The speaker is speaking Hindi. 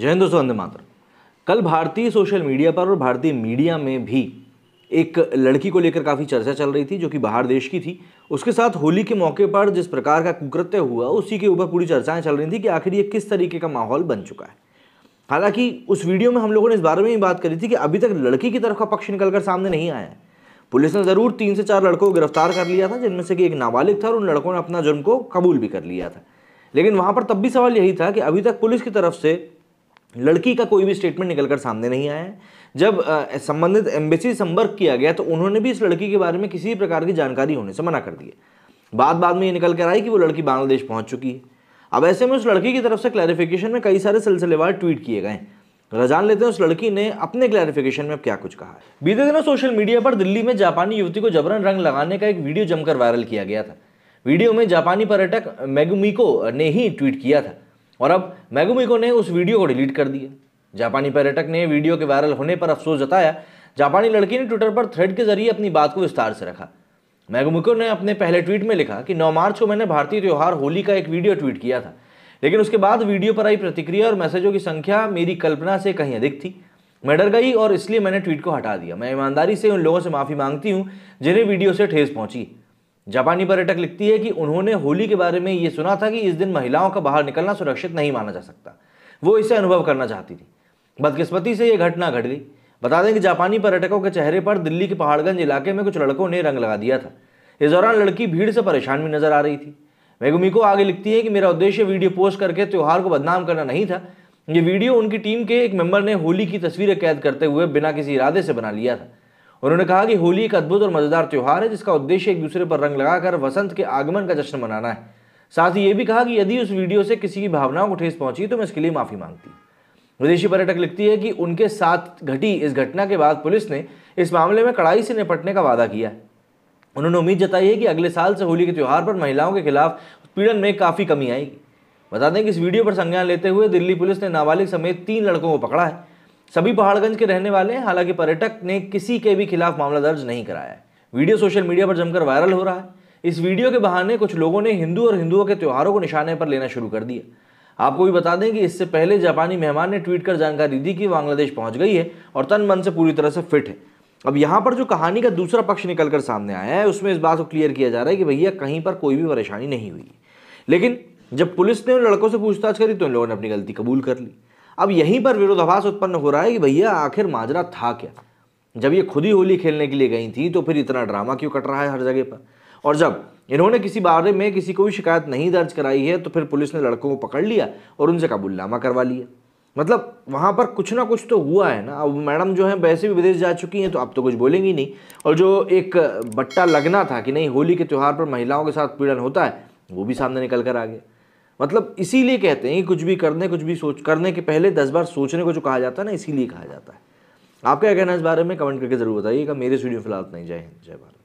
जय हिंद दोस्तों वंदे मातर कल भारतीय सोशल मीडिया पर और भारतीय मीडिया में भी एक लड़की को लेकर काफ़ी चर्चा चल रही थी जो कि बाहर देश की थी उसके साथ होली के मौके पर जिस प्रकार का कुकृत्य हुआ उसी के ऊपर पूरी चर्चाएं चल रही थी कि आखिर ये किस तरीके का माहौल बन चुका है हालांकि उस वीडियो में हम लोगों ने इस बारे में ही बात करी थी कि अभी तक लड़की की तरफ का पक्ष निकल कर सामने नहीं आया है पुलिस ने ज़रूर तीन से चार लड़कों को गिरफ्तार कर लिया था जिनमें से कि एक नाबालिग था और उन लड़कों ने अपना जुर्म को कबूल भी कर लिया था लेकिन वहाँ पर तब भी सवाल यही था कि अभी तक पुलिस की तरफ से लड़की का कोई भी स्टेटमेंट निकलकर सामने नहीं आया जब संबंधित एम्बेसी संपर्क किया गया तो उन्होंने भी इस लड़की के बारे में किसी भी प्रकार की जानकारी होने से मना कर दिया बाद बाद में ये निकल कर आई कि वो लड़की बांग्लादेश पहुंच चुकी है अब ऐसे में उस लड़की की तरफ से क्लैरिफिकेशन में कई सारे सिलसिलेवार ट्वीट किए गए रजान लेते हैं उस लड़की ने अपने क्लैरिफिकेशन में अब क्या कुछ कहा बीते दिनों सोशल मीडिया पर दिल्ली में जापानी युवती को जबरन रंग लगाने का एक वीडियो जमकर वायरल किया गया था वीडियो में जापानी पर्यटक मेगुमिको ने ही ट्वीट किया था और अब मैगुमिको ने उस वीडियो को डिलीट कर दिया जापानी पर्यटक ने वीडियो के वायरल होने पर अफसोस जताया जापानी लड़की ने ट्विटर पर थ्रेड के जरिए अपनी बात को विस्तार से रखा मैगुमिको ने अपने पहले ट्वीट में लिखा कि 9 मार्च को मैंने भारतीय त्यौहार होली का एक वीडियो ट्वीट किया था लेकिन उसके बाद वीडियो पर आई प्रतिक्रिया और मैसेजों की संख्या मेरी कल्पना से कहीं अधिक थी मैं डर गई और इसलिए मैंने ट्वीट को हटा दिया मैं ईमानदारी से उन लोगों से माफ़ी मांगती हूँ जिन्हें वीडियो से ठेस पहुँची जापानी पर्यटक लिखती है कि उन्होंने होली के बारे में ये सुना था कि इस दिन महिलाओं का बाहर निकलना सुरक्षित नहीं माना जा सकता वो इसे अनुभव करना चाहती थी बदकिस्मती से ये घटना घट गई बता दें कि जापानी पर्यटकों के चेहरे पर दिल्ली के पहाड़गंज इलाके में कुछ लड़कों ने रंग लगा दिया था इस दौरान लड़की भीड़ से परेशान भी नजर आ रही थी मेगुमी को आगे लिखती है कि मेरा उद्देश्य वीडियो पोस्ट करके त्यौहार को बदनाम करना नहीं था ये वीडियो उनकी टीम के एक मेंबर ने होली की तस्वीरें कैद करते हुए बिना किसी इरादे से बना लिया था उन्होंने कहा कि होली एक अद्भुत और मज़ेदार त्यौहार है जिसका उद्देश्य एक दूसरे पर रंग लगाकर वसंत के आगमन का जश्न मनाना है साथ ही ये भी कहा कि यदि उस वीडियो से किसी की भावनाओं को ठेस पहुंची तो मैं इसके लिए माफ़ी मांगती विदेशी पर्यटक लिखती है कि उनके साथ घटी इस घटना के बाद पुलिस ने इस मामले में कड़ाई से निपटने का वादा किया है उन्होंने उम्मीद जताई है कि अगले साल से होली के त्यौहार पर महिलाओं के खिलाफ उत्पीड़न में काफ़ी कमी आएगी बता दें कि इस वीडियो पर संज्ञान लेते हुए दिल्ली पुलिस ने नाबालिग समेत तीन लड़कों को पकड़ा है सभी पहाड़गंज के रहने वाले हैं हालांकि पर्यटक ने किसी के भी खिलाफ मामला दर्ज नहीं कराया है वीडियो सोशल मीडिया पर जमकर वायरल हो रहा है इस वीडियो के बहाने कुछ लोगों ने हिंदू और हिंदुओं के त्योहारों को निशाने पर लेना शुरू कर दिया आपको भी बता दें कि इससे पहले जापानी मेहमान ने ट्वीट कर जानकारी दी कि बांग्लादेश पहुंच गई है और तन मन से पूरी तरह से फिट है अब यहाँ पर जो कहानी का दूसरा पक्ष निकलकर सामने आया है उसमें इस बात को क्लियर किया जा रहा है कि भैया कहीं पर कोई भी परेशानी नहीं हुई लेकिन जब पुलिस ने उन लड़कों से पूछताछ करी तो उन लोगों ने अपनी गलती कबूल कर ली अब यहीं पर विरोधाभास उत्पन्न हो रहा है कि भैया आखिर माजरा था क्या जब ये खुद ही होली खेलने के लिए गई थी तो फिर इतना ड्रामा क्यों कट रहा है हर जगह पर और जब इन्होंने किसी बारे में किसी को भी शिकायत नहीं दर्ज कराई है तो फिर पुलिस ने लड़कों को पकड़ लिया और उनसे काबुलनामा करवा लिया मतलब वहाँ पर कुछ ना कुछ तो हुआ है ना अब मैडम जो है वैसे भी विदेश जा चुकी हैं तो अब तो कुछ बोलेंगी नहीं और जो एक बट्टा लगना था कि नहीं होली के त्यौहार पर महिलाओं के साथ पीड़न होता है वो भी सामने निकल कर आ गया मतलब इसीलिए कहते हैं कि कुछ भी करने कुछ भी सोच करने के पहले दस बार सोचने को जो कहा जाता है ना इसीलिए कहा जाता है आपका क्या कहना है इस बारे में कमेंट करके जरूर बताइएगा मेरे स्टूडियो फिलहाल नहीं जय हिंद जय भारत